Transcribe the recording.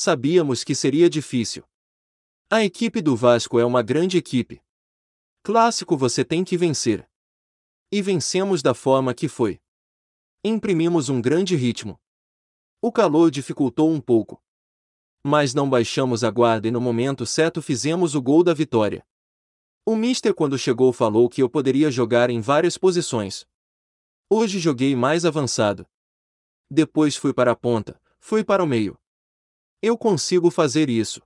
sabíamos que seria difícil. A equipe do Vasco é uma grande equipe. Clássico você tem que vencer. E vencemos da forma que foi. Imprimimos um grande ritmo. O calor dificultou um pouco. Mas não baixamos a guarda e no momento certo fizemos o gol da vitória. O mister quando chegou falou que eu poderia jogar em várias posições. Hoje joguei mais avançado. Depois fui para a ponta, fui para o meio. Eu consigo fazer isso.